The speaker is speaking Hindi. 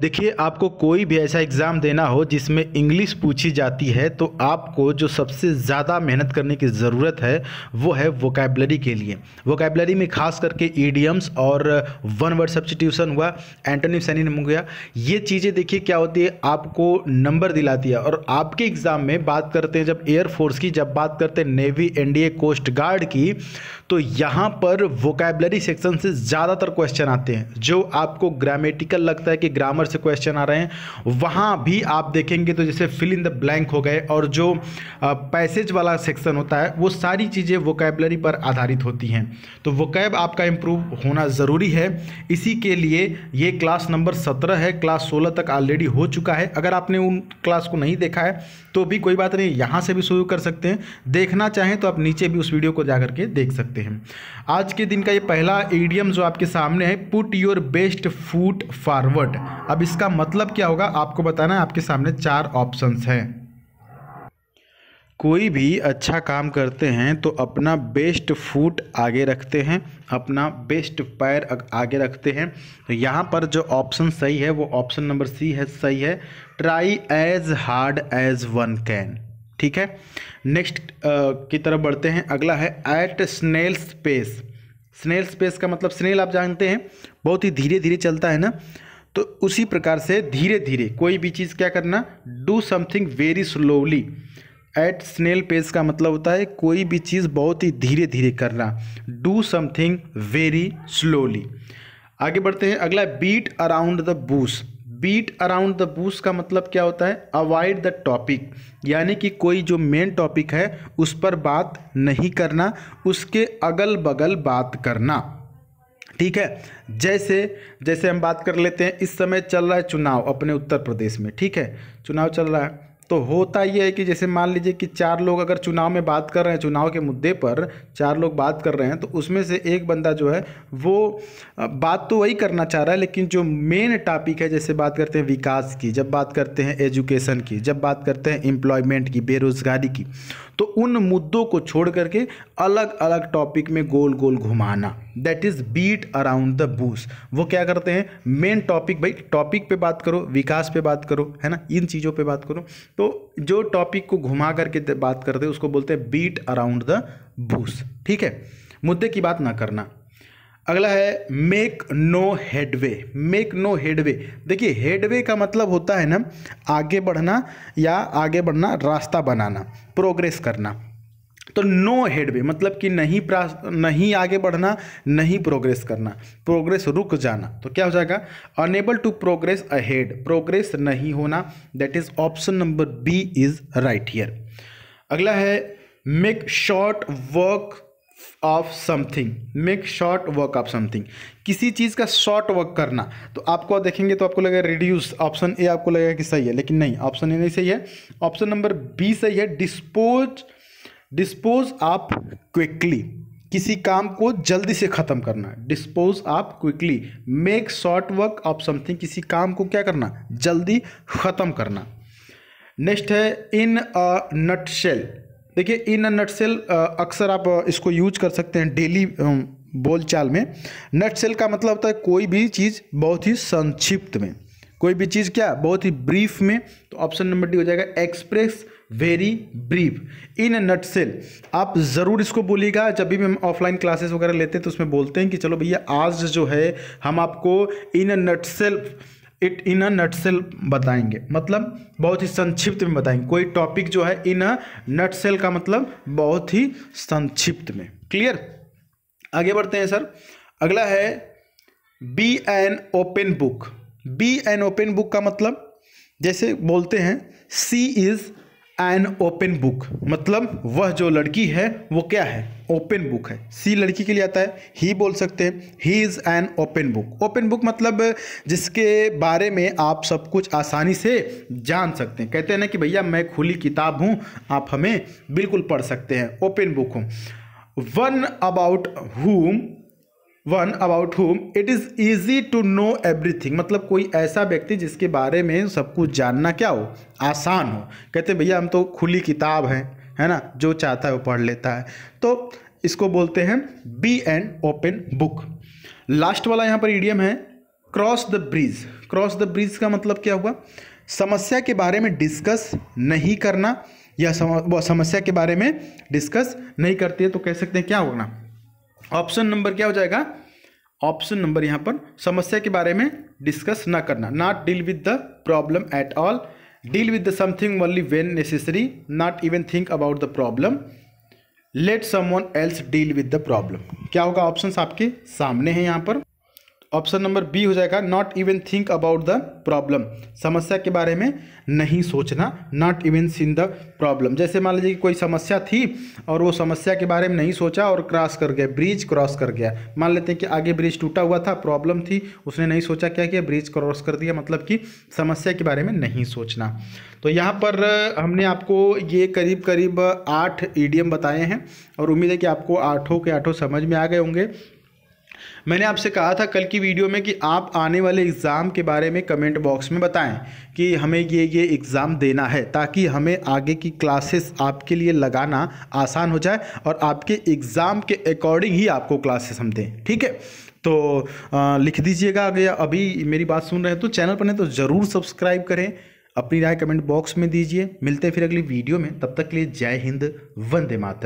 देखिए आपको कोई भी ऐसा एग्ज़ाम देना हो जिसमें इंग्लिश पूछी जाती है तो आपको जो सबसे ज़्यादा मेहनत करने की ज़रूरत है वो है वोकेबलरी के लिए वोकेबलरी में खास करके ईडियम्स और वन वर्ड सब्सटीट्यूशन हुआ एंटोनिम सैनी हो गया ये चीज़ें देखिए क्या होती है आपको नंबर दिलाती है और आपके एग्ज़ाम में बात करते हैं जब एयरफोर्स की जब बात करते हैं नेवी एन कोस्ट गार्ड की तो यहाँ पर वोकेबलरी सेक्शन से ज़्यादातर क्वेश्चन आते हैं जो आपको ग्रामेटिकल लगता है कि ग्रामर से क्वेश्चन आ रहे हैं वहाँ भी आप देखेंगे तो जैसे फिल इन द ब्लैंक हो गए और जो पैसेज वाला सेक्शन होता है वो सारी चीज़ें वोकेबलरी पर आधारित होती हैं तो वोकेब आपका इम्प्रूव होना ज़रूरी है इसी के लिए ये क्लास नंबर सत्रह है क्लास सोलह तक ऑलरेडी हो चुका है अगर आपने उन क्लास को नहीं देखा है तो भी कोई बात नहीं यहाँ से भी शुरू कर सकते हैं देखना चाहें तो आप नीचे भी उस वीडियो को जा करके देख सकते हैं आज के दिन का ये पहला ईडियम जो आपके सामने है put your best foot forward अब इसका मतलब क्या होगा आपको बताना है आपके सामने चार ऑप्शंस हैं कोई भी अच्छा काम करते हैं तो अपना बेस्ट फूट आगे रखते हैं अपना बेस्ट पैर आगे रखते हैं तो यहाँ पर जो ऑप्शन सही है वो ऑप्शन नंबर सी है सही है try as hard as one can ठीक है नेक्स्ट की तरफ बढ़ते हैं अगला है at snail space snail space का मतलब स्नेल आप जानते हैं बहुत ही धीरे धीरे चलता है ना तो उसी प्रकार से धीरे धीरे कोई भी चीज़ क्या करना do something very slowly at snail pace का मतलब होता है कोई भी चीज़ बहुत ही धीरे धीरे करना डू समथिंग वेरी स्लोली आगे बढ़ते हैं अगला beat around the bush beat around the bush का मतलब क्या होता है अवॉइड द टॉपिक यानी कि कोई जो मेन टॉपिक है उस पर बात नहीं करना उसके अगल बगल बात करना ठीक है जैसे जैसे हम बात कर लेते हैं इस समय चल रहा है चुनाव अपने उत्तर प्रदेश में ठीक है चुनाव चल रहा है तो होता यह है कि जैसे मान लीजिए कि चार लोग अगर चुनाव में बात कर रहे हैं चुनाव के मुद्दे पर चार लोग बात कर रहे हैं तो उसमें से एक बंदा जो है वो बात तो वही करना चाह रहा है लेकिन जो मेन टॉपिक है जैसे बात करते हैं विकास की जब बात करते हैं एजुकेशन की जब बात करते हैं एम्प्लॉयमेंट की बेरोज़गारी की तो उन मुद्दों को छोड़ करके अलग अलग टॉपिक में गोल गोल घुमाना that is beat around the bush वो क्या करते हैं मेन टॉपिक भाई टॉपिक पे बात करो विकास पे बात करो है ना इन चीज़ों पे बात करो तो जो टॉपिक को घुमा करके बात करते हैं उसको बोलते हैं बीट अराउंड द बूस ठीक है मुद्दे की बात ना करना अगला है make no headway make no headway देखिए हेडवे का मतलब होता है ना आगे बढ़ना या आगे बढ़ना रास्ता बनाना प्रोग्रेस करना तो नो हेडवे मतलब कि नहीं नहीं आगे बढ़ना नहीं प्रोग्रेस करना प्रोग्रेस रुक जाना तो क्या हो जाएगा unable to progress ahead progress नहीं होना that is option number B is right here अगला है make short work of something make short work of something किसी चीज़ का शॉर्ट वर्क करना तो आपको देखेंगे तो आपको लगेगा रिड्यूस ऑप्शन ए आपको लगेगा कि सही है लेकिन नहीं ऑप्शन ए नहीं सही है ऑप्शन नंबर बी सही है डिस्पोज डिस्पोज आप क्विकली किसी काम को जल्दी से ख़त्म करना डिस्पोज आप quickly make short work of something किसी काम को क्या करना जल्दी ख़त्म करना नेक्स्ट है इन अ सेल देखिए इन अ सेल अक्सर आप इसको यूज कर सकते हैं डेली बोलचाल में सेल का मतलब होता है कोई भी चीज़ बहुत ही संक्षिप्त में कोई भी चीज़ क्या बहुत ही ब्रीफ में तो ऑप्शन नंबर डी हो जाएगा express very brief in nutshell आप ज़रूर इसको बोलिएगा जब भी हम ऑफलाइन क्लासेस वगैरह लेते हैं तो उसमें बोलते हैं कि चलो भैया आज जो है हम आपको in cell it in a nutshell बताएंगे मतलब बहुत ही संक्षिप्त में बताएंगे कोई टॉपिक जो है इन अ नटसेल का मतलब बहुत ही संक्षिप्त में क्लियर आगे बढ़ते हैं सर अगला है be an open book be an open book का मतलब जैसे बोलते हैं she is an open book मतलब वह जो लड़की है वो क्या है ओपन बुक है सी लड़की के लिए आता है ही बोल सकते हैं he is an open book open book मतलब जिसके बारे में आप सब कुछ आसानी से जान सकते हैं कहते हैं ना कि भैया मैं खुली किताब हूँ आप हमें बिल्कुल पढ़ सकते हैं ओपन बुक हूँ one about whom one about home it is easy to know everything मतलब कोई ऐसा व्यक्ति जिसके बारे में सब कुछ जानना क्या हो आसान हो कहते भैया हम तो खुली किताब हैं है ना जो चाहता है वो पढ़ लेता है तो इसको बोलते हैं be and open book last वाला यहाँ पर ईडियम है cross the bridge cross the bridge का मतलब क्या हुआ समस्या के बारे में डिस्कस नहीं करना या समस्या के बारे में डिस्कस नहीं करती है तो कह सकते हैं क्या होना ऑप्शन नंबर क्या हो जाएगा ऑप्शन नंबर यहां पर समस्या के बारे में डिस्कस ना करना not deal with the problem at all deal with the something only when necessary not even think about the problem let someone else deal with the problem क्या होगा ऑप्शन आपके सामने हैं यहां पर ऑप्शन नंबर बी हो जाएगा not even think about the problem समस्या के बारे में नहीं सोचना not even seen the problem जैसे मान लीजिए कि कोई समस्या थी और वो समस्या के बारे में नहीं सोचा और क्रॉस कर गया ब्रिज क्रॉस कर गया मान लेते हैं कि आगे ब्रिज टूटा हुआ था प्रॉब्लम थी उसने नहीं सोचा क्या किया ब्रिज क्रॉस कर दिया मतलब कि समस्या के बारे में नहीं सोचना तो यहाँ पर हमने आपको ये करीब करीब आठ ईडीएम बताए हैं और उम्मीद है कि आपको आठों के आठों समझ में आ गए होंगे मैंने आपसे कहा था कल की वीडियो में कि आप आने वाले एग्ज़ाम के बारे में कमेंट बॉक्स में बताएं कि हमें ये ये एग्ज़ाम देना है ताकि हमें आगे की क्लासेस आपके लिए लगाना आसान हो जाए और आपके एग्ज़ाम के अकॉर्डिंग ही आपको क्लासेस हम दें ठीक है तो आ, लिख दीजिएगा अगर अभी मेरी बात सुन रहे हैं तो चैनल पर नहीं तो ज़रूर सब्सक्राइब करें अपनी राय कमेंट बॉक्स में दीजिए मिलते हैं फिर अगली वीडियो में तब तक के लिए जय हिंद वंदे मातर